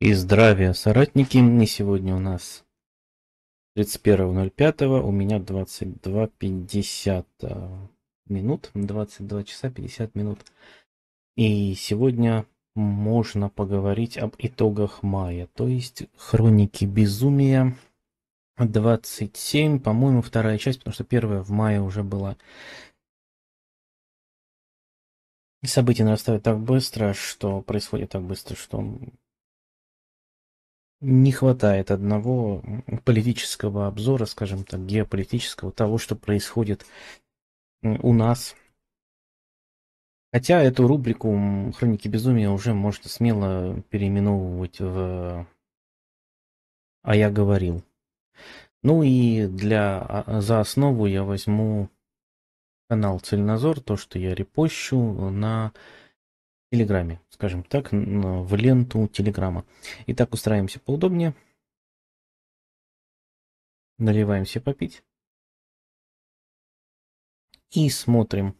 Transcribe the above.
и здравия, соратники, не сегодня у нас 31.05, у меня 22.50 э, минут, 22 часа 50 минут. И сегодня можно поговорить об итогах мая, то есть хроники безумия 27, по-моему, вторая часть, потому что первая в мае уже была. События нарастают так быстро, что происходит так быстро, что не хватает одного политического обзора, скажем так, геополитического, того, что происходит у нас. Хотя эту рубрику «Хроники безумия» уже можно смело переименовывать в «А я говорил». Ну и для, а, за основу я возьму канал Цельнозор, то, что я репощу на Телеграме, скажем так, в ленту Телеграма. Итак, устраиваемся поудобнее. Наливаемся попить. И смотрим